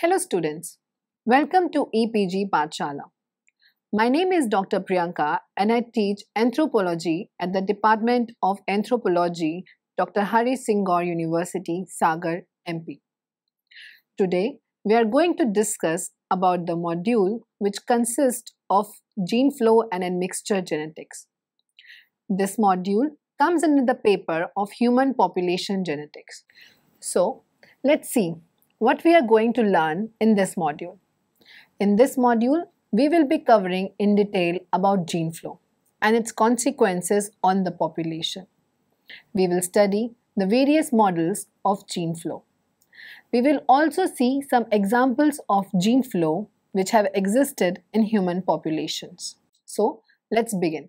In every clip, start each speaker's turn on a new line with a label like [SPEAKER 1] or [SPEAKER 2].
[SPEAKER 1] Hello students, welcome to EPG Pathshala. My name is Dr. Priyanka and I teach anthropology at the Department of Anthropology, Dr. Hari Singh Gaur University, Sagar, MP. Today, we are going to discuss about the module which consists of gene flow and admixture genetics. This module comes in the paper of human population genetics. So, let's see what we are going to learn in this module. In this module, we will be covering in detail about gene flow and its consequences on the population. We will study the various models of gene flow. We will also see some examples of gene flow which have existed in human populations. So let's begin.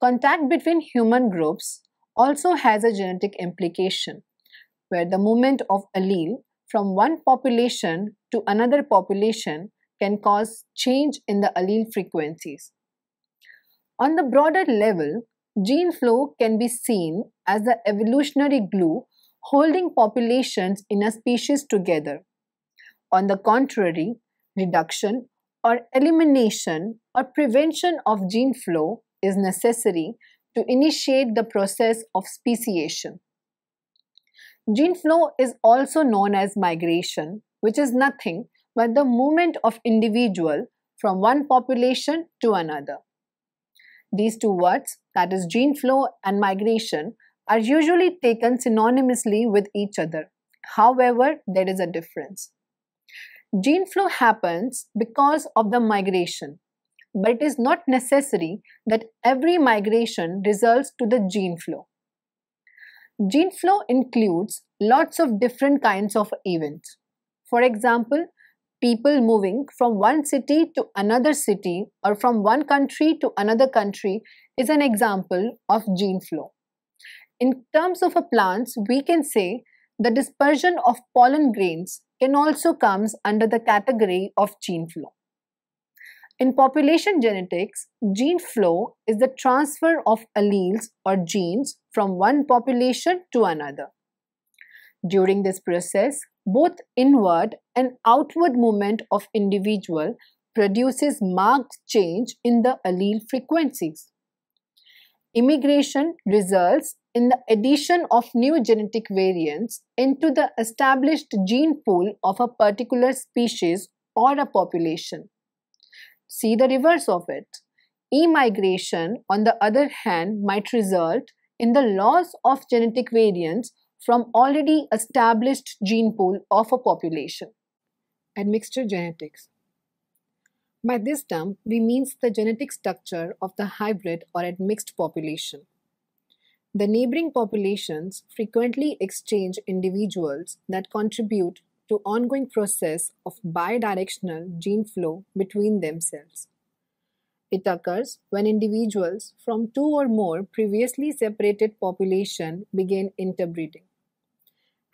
[SPEAKER 1] Contact between human groups also has a genetic implication where the movement of allele from one population to another population can cause change in the allele frequencies. On the broader level, gene flow can be seen as the evolutionary glue holding populations in a species together. On the contrary, reduction or elimination or prevention of gene flow is necessary to initiate the process of speciation. Gene flow is also known as migration, which is nothing but the movement of individual from one population to another. These two words, that is gene flow and migration, are usually taken synonymously with each other. However, there is a difference. Gene flow happens because of the migration, but it is not necessary that every migration results to the gene flow. Gene flow includes lots of different kinds of events. For example, people moving from one city to another city or from one country to another country is an example of gene flow. In terms of plants, we can say the dispersion of pollen grains can also comes under the category of gene flow. In population genetics, gene flow is the transfer of alleles or genes from one population to another. During this process, both inward and outward movement of individual produces marked change in the allele frequencies. Immigration results in the addition of new genetic variants into the established gene pool of a particular species or a population see the reverse of it. E-migration, on the other hand, might result in the loss of genetic variants from already established gene pool of a population. Admixture genetics. By this term, we means the genetic structure of the hybrid or admixed population. The neighboring populations frequently exchange individuals that contribute to ongoing process of bidirectional gene flow between themselves. It occurs when individuals from two or more previously separated population begin interbreeding.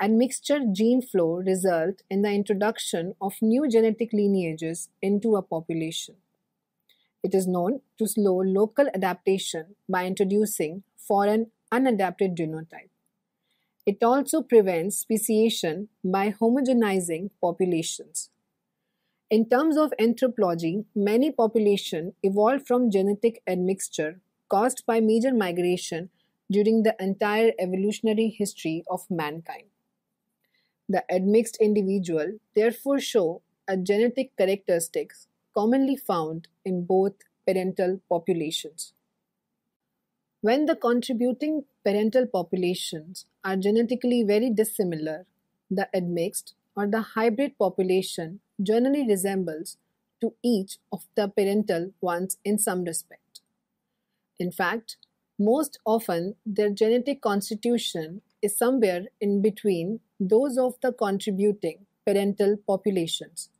[SPEAKER 1] And mixture gene flow result in the introduction of new genetic lineages into a population. It is known to slow local adaptation by introducing foreign unadapted genotype. It also prevents speciation by homogenizing populations. In terms of anthropology, many populations evolved from genetic admixture caused by major migration during the entire evolutionary history of mankind. The admixed individual therefore show a genetic characteristics commonly found in both parental populations. When the contributing parental populations are genetically very dissimilar, the admixed or the hybrid population generally resembles to each of the parental ones in some respect. In fact, most often their genetic constitution is somewhere in between those of the contributing parental populations.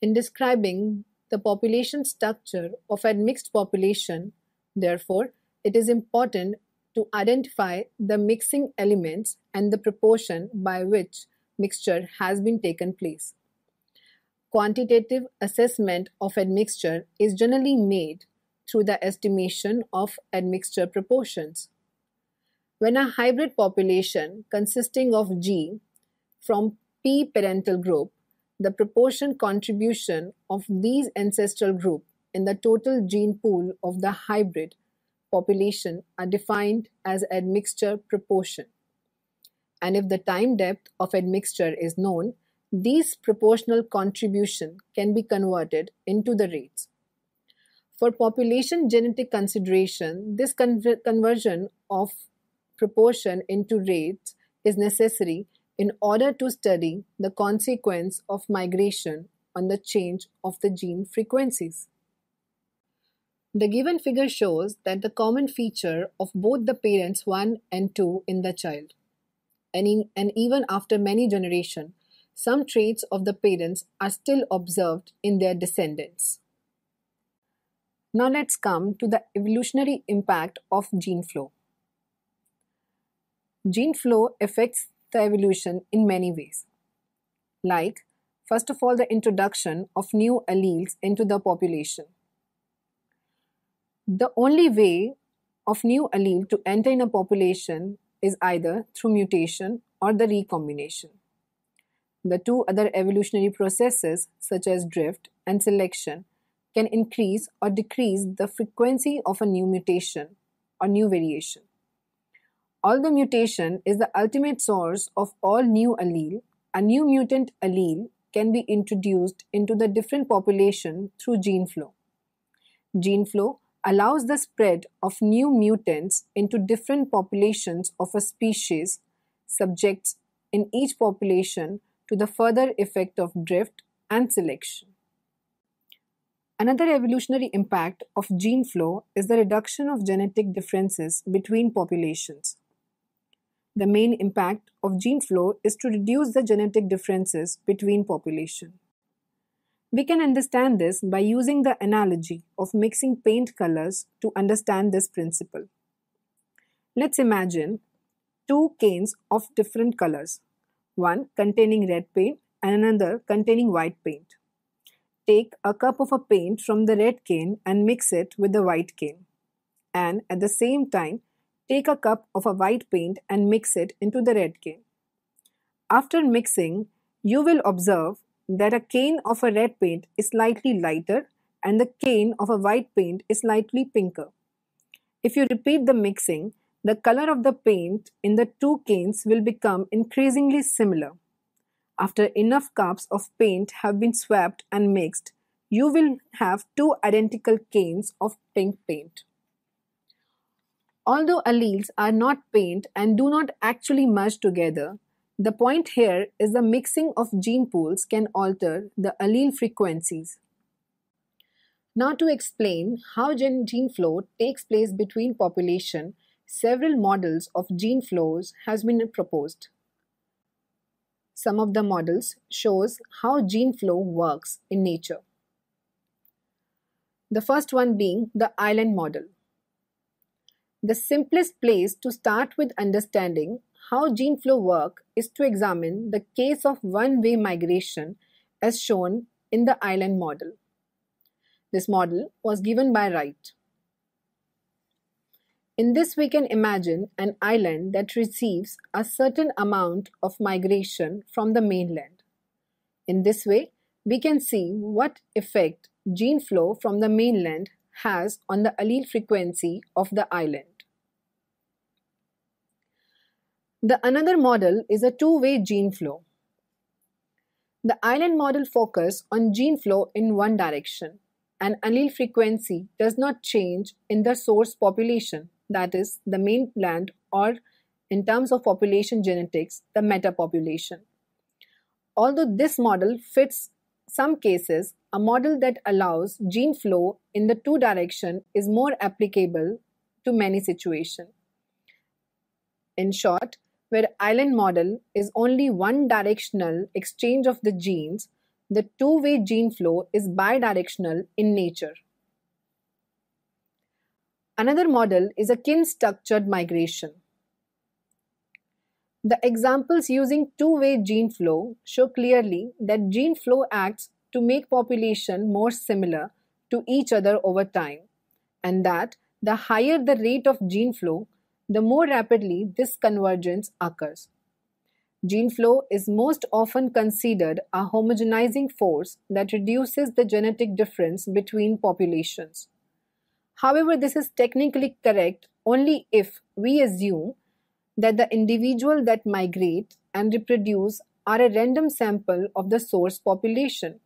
[SPEAKER 1] In describing the population structure of admixed population, therefore, it is important to identify the mixing elements and the proportion by which mixture has been taken place. Quantitative assessment of admixture is generally made through the estimation of admixture proportions. When a hybrid population consisting of G from P parental group, the proportion contribution of these ancestral group in the total gene pool of the hybrid population are defined as admixture proportion. And if the time depth of admixture is known, these proportional contribution can be converted into the rates. For population genetic consideration, this conversion of proportion into rates is necessary in order to study the consequence of migration on the change of the gene frequencies. The given figure shows that the common feature of both the parents 1 and 2 in the child. And, in, and even after many generations, some traits of the parents are still observed in their descendants. Now let's come to the evolutionary impact of gene flow. Gene flow affects the evolution in many ways. Like, first of all, the introduction of new alleles into the population the only way of new allele to enter in a population is either through mutation or the recombination. The two other evolutionary processes, such as drift and selection, can increase or decrease the frequency of a new mutation or new variation. Although mutation is the ultimate source of all new allele, a new mutant allele can be introduced into the different population through gene flow. Gene flow allows the spread of new mutants into different populations of a species, subjects in each population to the further effect of drift and selection. Another evolutionary impact of gene flow is the reduction of genetic differences between populations. The main impact of gene flow is to reduce the genetic differences between populations. We can understand this by using the analogy of mixing paint colors to understand this principle. Let's imagine two canes of different colors, one containing red paint and another containing white paint. Take a cup of a paint from the red cane and mix it with the white cane. And at the same time, take a cup of a white paint and mix it into the red cane. After mixing, you will observe that a cane of a red paint is slightly lighter and the cane of a white paint is slightly pinker. If you repeat the mixing, the color of the paint in the two canes will become increasingly similar. After enough cups of paint have been swapped and mixed, you will have two identical canes of pink paint. Although alleles are not paint and do not actually merge together, the point here is the mixing of gene pools can alter the allele frequencies. Now to explain how gene flow takes place between population, several models of gene flows has been proposed. Some of the models shows how gene flow works in nature. The first one being the island model. The simplest place to start with understanding how gene flow work is to examine the case of one-way migration as shown in the island model. This model was given by Wright. In this we can imagine an island that receives a certain amount of migration from the mainland. In this way, we can see what effect gene flow from the mainland has on the allele frequency of the island. The another model is a two-way gene flow. The island model focuses on gene flow in one direction. and allele frequency does not change in the source population, that is, the mainland, or in terms of population genetics, the metapopulation. Although this model fits some cases, a model that allows gene flow in the two direction is more applicable to many situations. In short, where island model is only one directional exchange of the genes, the two-way gene flow is bidirectional in nature. Another model is a kin structured migration. The examples using two-way gene flow show clearly that gene flow acts to make population more similar to each other over time and that the higher the rate of gene flow, the more rapidly this convergence occurs. Gene flow is most often considered a homogenizing force that reduces the genetic difference between populations. However, this is technically correct only if we assume that the individual that migrate and reproduce are a random sample of the source population.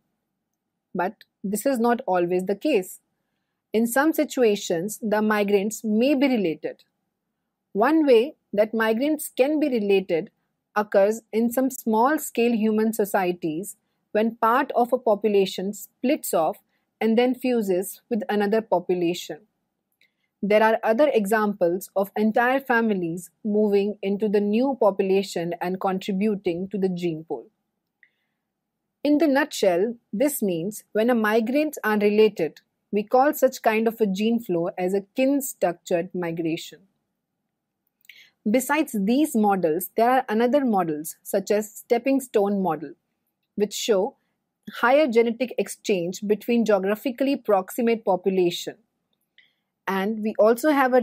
[SPEAKER 1] But this is not always the case. In some situations, the migrants may be related. One way that migrants can be related occurs in some small scale human societies when part of a population splits off and then fuses with another population. There are other examples of entire families moving into the new population and contributing to the gene pool. In the nutshell, this means when a migrants are related, we call such kind of a gene flow as a kin structured migration. Besides these models, there are another models such as stepping stone model, which show higher genetic exchange between geographically proximate population. And we also have a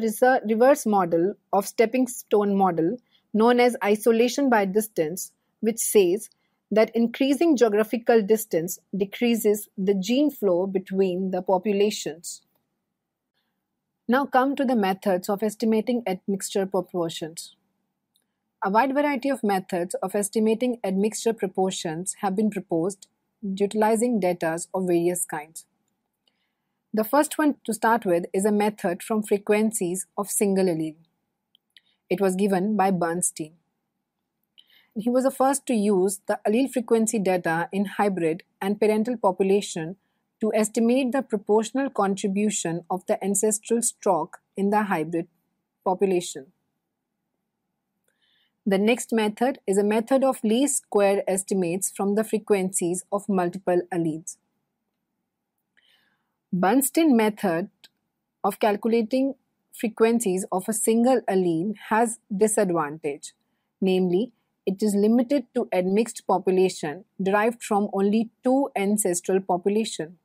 [SPEAKER 1] reverse model of stepping stone model known as isolation by distance, which says that increasing geographical distance decreases the gene flow between the populations. Now come to the methods of estimating admixture proportions. A wide variety of methods of estimating admixture proportions have been proposed utilizing data of various kinds. The first one to start with is a method from frequencies of single allele. It was given by Bernstein. He was the first to use the allele frequency data in hybrid and parental population to estimate the proportional contribution of the ancestral stock in the hybrid population. The next method is a method of least square estimates from the frequencies of multiple alleles. Bunston method of calculating frequencies of a single allele has disadvantage, namely it is limited to admixed population derived from only two ancestral population.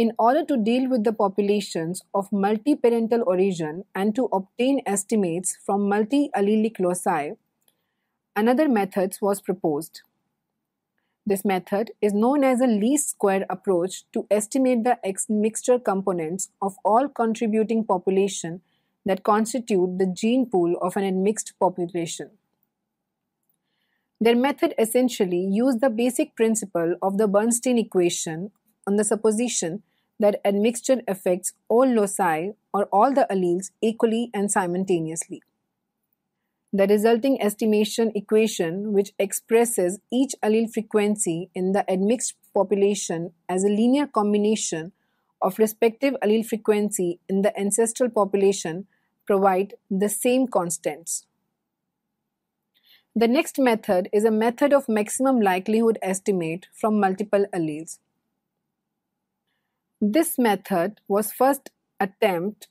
[SPEAKER 1] In order to deal with the populations of multiparental origin and to obtain estimates from multi-allelic loci, another method was proposed. This method is known as a least square approach to estimate the mixture components of all contributing population that constitute the gene pool of an admixed population. Their method essentially used the basic principle of the Bernstein equation on the supposition that admixture affects all loci or all the alleles equally and simultaneously. The resulting estimation equation, which expresses each allele frequency in the admixed population as a linear combination of respective allele frequency in the ancestral population, provide the same constants. The next method is a method of maximum likelihood estimate from multiple alleles. This method was first attempt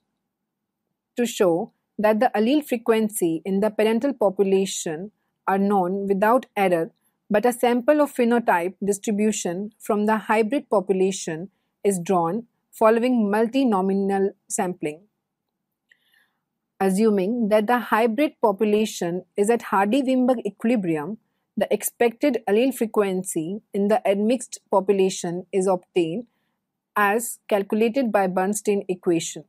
[SPEAKER 1] to show that the allele frequency in the parental population are known without error but a sample of phenotype distribution from the hybrid population is drawn following multinomial sampling. Assuming that the hybrid population is at Hardy-Weinberg equilibrium, the expected allele frequency in the admixed population is obtained as calculated by Bernstein equation.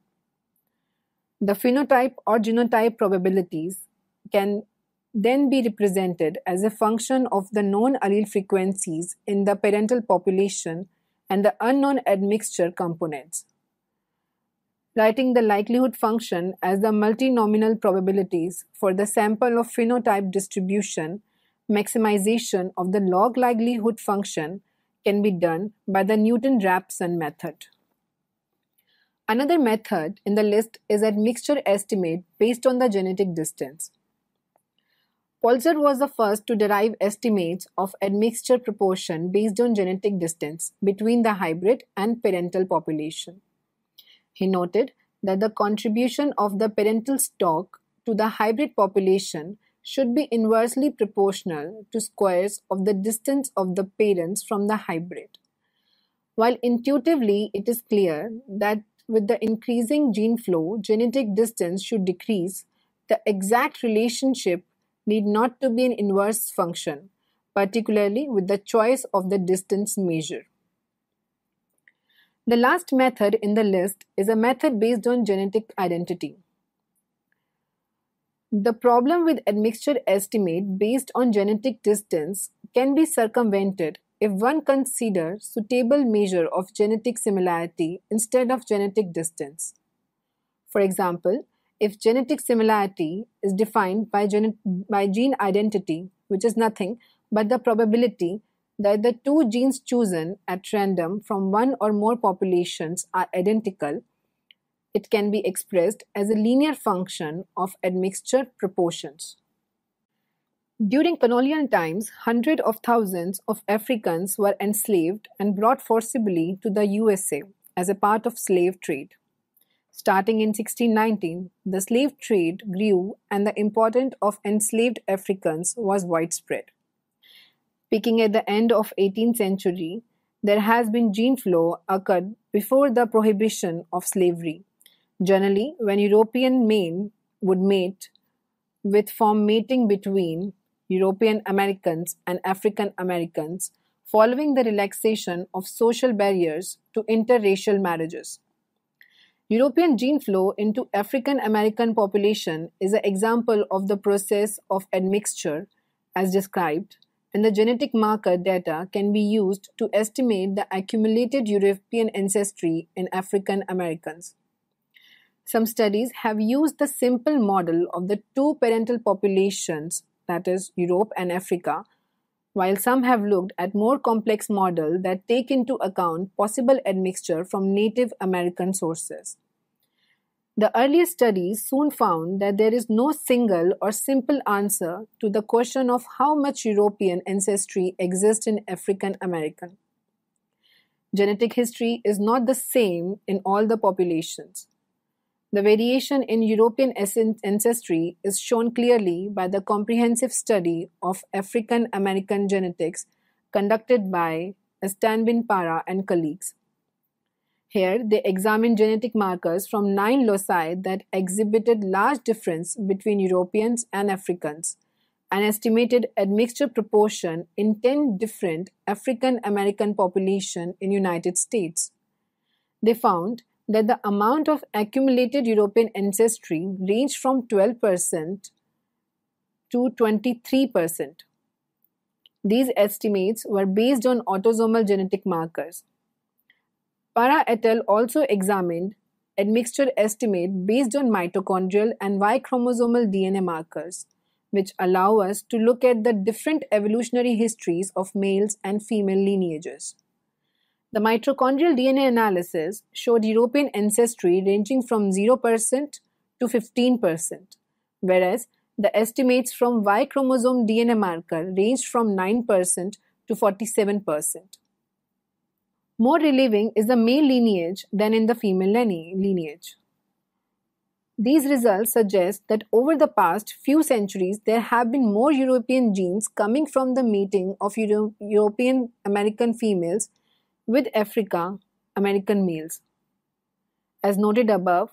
[SPEAKER 1] The phenotype or genotype probabilities can then be represented as a function of the known allele frequencies in the parental population and the unknown admixture components. Writing the likelihood function as the multinomial probabilities for the sample of phenotype distribution maximization of the log likelihood function can be done by the Newton-Raphson method. Another method in the list is a mixture estimate based on the genetic distance. Polzer was the first to derive estimates of admixture proportion based on genetic distance between the hybrid and parental population. He noted that the contribution of the parental stock to the hybrid population should be inversely proportional to squares of the distance of the parents from the hybrid. While intuitively it is clear that with the increasing gene flow, genetic distance should decrease, the exact relationship need not to be an inverse function, particularly with the choice of the distance measure. The last method in the list is a method based on genetic identity. The problem with admixture estimate based on genetic distance can be circumvented if one considers suitable measure of genetic similarity instead of genetic distance. For example, if genetic similarity is defined by, by gene identity, which is nothing but the probability that the two genes chosen at random from one or more populations are identical, it can be expressed as a linear function of admixture proportions. During colonial times, hundreds of thousands of Africans were enslaved and brought forcibly to the USA as a part of slave trade. Starting in 1619, the slave trade grew and the importance of enslaved Africans was widespread. Peaking at the end of 18th century, there has been gene flow occurred before the prohibition of slavery. Generally, when European men would mate with form mating between European Americans and African Americans following the relaxation of social barriers to interracial marriages. European gene flow into African American population is an example of the process of admixture as described and the genetic marker data can be used to estimate the accumulated European ancestry in African Americans. Some studies have used the simple model of the two parental populations, that is, Europe and Africa, while some have looked at more complex models that take into account possible admixture from Native American sources. The earliest studies soon found that there is no single or simple answer to the question of how much European ancestry exists in African American. Genetic history is not the same in all the populations. The variation in European ancestry is shown clearly by the comprehensive study of African American genetics conducted by Stanbin Para and colleagues. Here, they examined genetic markers from nine loci that exhibited large difference between Europeans and Africans and estimated admixture proportion in 10 different African American population in United States. They found that the amount of accumulated European ancestry ranged from 12% to 23%. These estimates were based on autosomal genetic markers. Para et al. also examined admixture estimate based on mitochondrial and Y chromosomal DNA markers, which allow us to look at the different evolutionary histories of males and female lineages. The mitochondrial DNA analysis showed European ancestry ranging from 0% to 15%, whereas the estimates from Y chromosome DNA marker ranged from 9% to 47%. More relieving is the male lineage than in the female lineage. These results suggest that over the past few centuries, there have been more European genes coming from the meeting of Euro European American females with Africa American males. As noted above,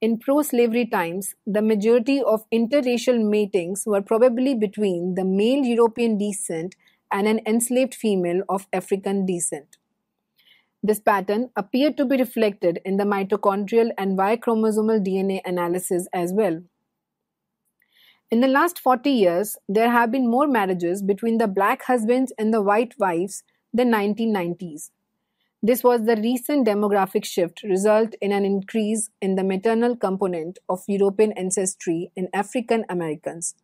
[SPEAKER 1] in pro slavery times, the majority of interracial matings were probably between the male European descent and an enslaved female of African descent. This pattern appeared to be reflected in the mitochondrial and Y chromosomal DNA analysis as well. In the last 40 years, there have been more marriages between the black husbands and the white wives than 1990s. This was the recent demographic shift result in an increase in the maternal component of European ancestry in African Americans,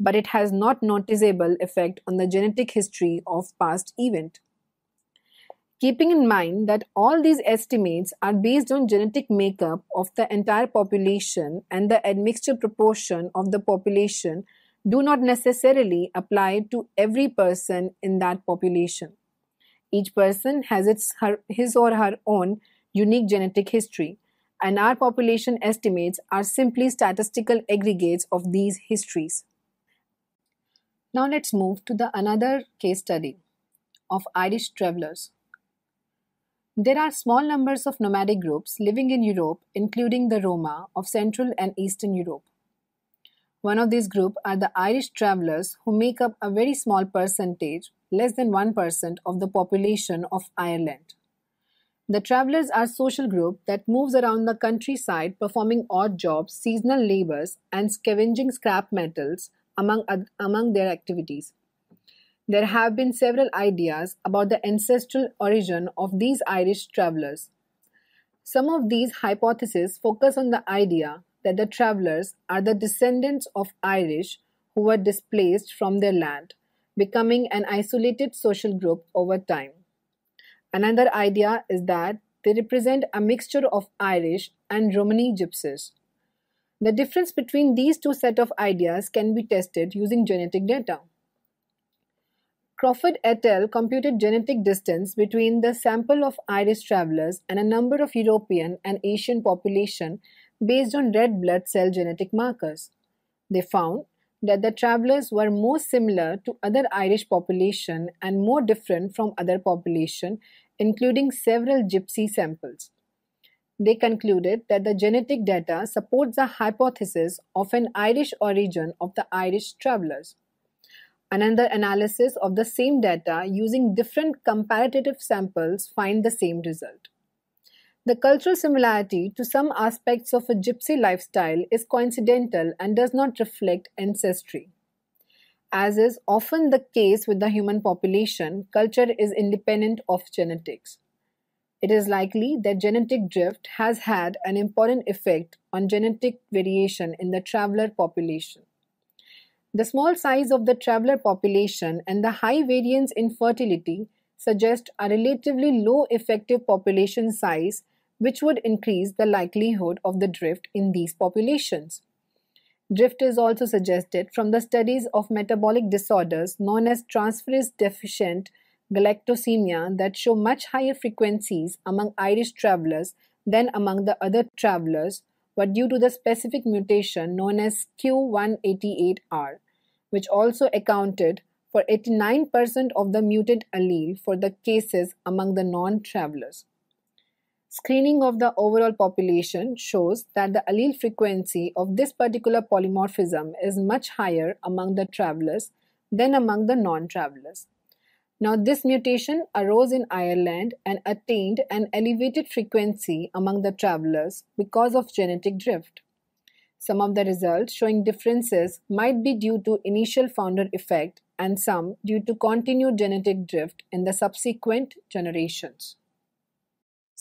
[SPEAKER 1] but it has not noticeable effect on the genetic history of past event. Keeping in mind that all these estimates are based on genetic makeup of the entire population and the admixture proportion of the population do not necessarily apply to every person in that population. Each person has its her, his or her own unique genetic history, and our population estimates are simply statistical aggregates of these histories. Now let's move to the another case study of Irish travelers. There are small numbers of nomadic groups living in Europe, including the Roma of Central and Eastern Europe. One of these group are the Irish travelers who make up a very small percentage, less than 1% of the population of Ireland. The travelers are social group that moves around the countryside performing odd jobs, seasonal labors and scavenging scrap metals among among their activities. There have been several ideas about the ancestral origin of these Irish travelers. Some of these hypotheses focus on the idea that the travelers are the descendants of Irish who were displaced from their land, becoming an isolated social group over time. Another idea is that they represent a mixture of Irish and Romani gypsies. The difference between these two set of ideas can be tested using genetic data. Crawford et al. computed genetic distance between the sample of Irish travelers and a number of European and Asian population based on red blood cell genetic markers. They found that the travelers were more similar to other Irish population and more different from other population, including several gypsy samples. They concluded that the genetic data supports the hypothesis of an Irish origin of the Irish travelers. Another analysis of the same data using different comparative samples find the same result. The cultural similarity to some aspects of a gypsy lifestyle is coincidental and does not reflect ancestry. As is often the case with the human population, culture is independent of genetics. It is likely that genetic drift has had an important effect on genetic variation in the traveler population. The small size of the traveler population and the high variance in fertility suggest a relatively low effective population size which would increase the likelihood of the drift in these populations. Drift is also suggested from the studies of metabolic disorders known as transferase deficient galactosemia that show much higher frequencies among Irish travelers than among the other travelers, but due to the specific mutation known as Q188R, which also accounted for 89% of the mutant allele for the cases among the non travelers. Screening of the overall population shows that the allele frequency of this particular polymorphism is much higher among the travelers than among the non-travelers. Now, this mutation arose in Ireland and attained an elevated frequency among the travelers because of genetic drift. Some of the results showing differences might be due to initial founder effect and some due to continued genetic drift in the subsequent generations.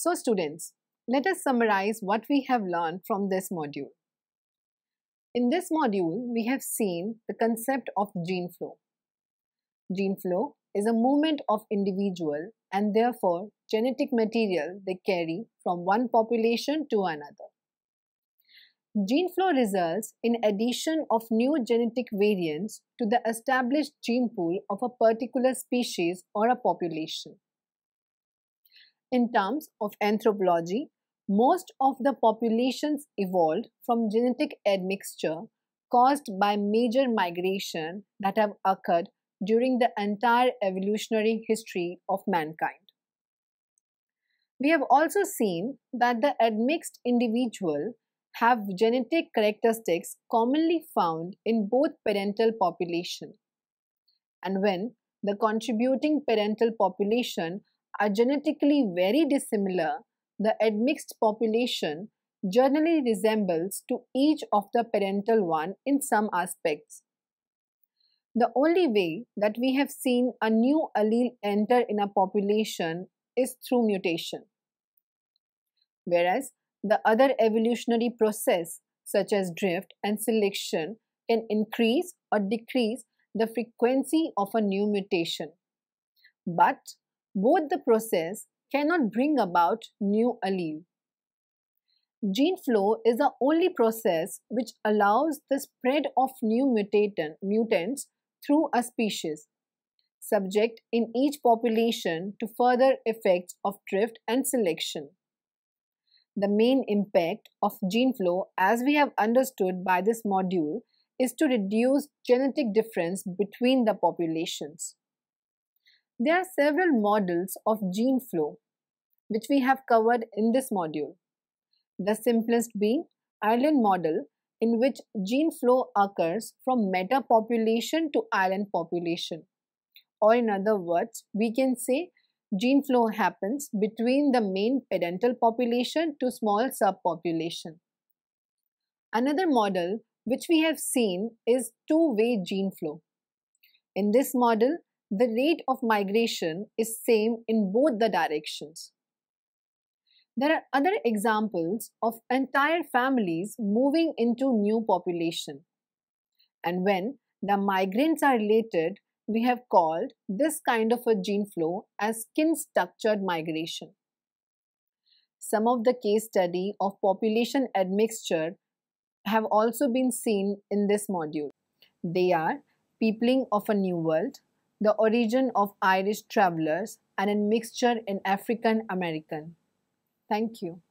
[SPEAKER 1] So students, let us summarize what we have learned from this module. In this module, we have seen the concept of gene flow. Gene flow is a movement of individual and therefore genetic material they carry from one population to another. Gene flow results in addition of new genetic variants to the established gene pool of a particular species or a population. In terms of anthropology, most of the populations evolved from genetic admixture caused by major migration that have occurred during the entire evolutionary history of mankind. We have also seen that the admixed individual have genetic characteristics commonly found in both parental population. And when the contributing parental population are genetically very dissimilar, the admixed population generally resembles to each of the parental one in some aspects. The only way that we have seen a new allele enter in a population is through mutation. Whereas the other evolutionary process such as drift and selection can increase or decrease the frequency of a new mutation. But both the process cannot bring about new allele. Gene flow is the only process which allows the spread of new mutants through a species, subject in each population to further effects of drift and selection. The main impact of gene flow, as we have understood by this module, is to reduce genetic difference between the populations. There are several models of gene flow, which we have covered in this module. The simplest being island model, in which gene flow occurs from meta population to island population. Or in other words, we can say gene flow happens between the main pedental population to small subpopulation. Another model which we have seen is two-way gene flow. In this model, the rate of migration is same in both the directions. There are other examples of entire families moving into new population. And when the migrants are related, we have called this kind of a gene flow as kin structured migration. Some of the case study of population admixture have also been seen in this module. They are peopling of a new world, the origin of Irish travelers and a mixture in African American. Thank you.